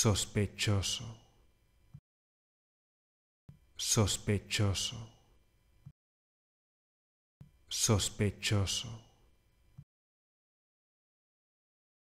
sospechoso, sospechoso, sospechoso.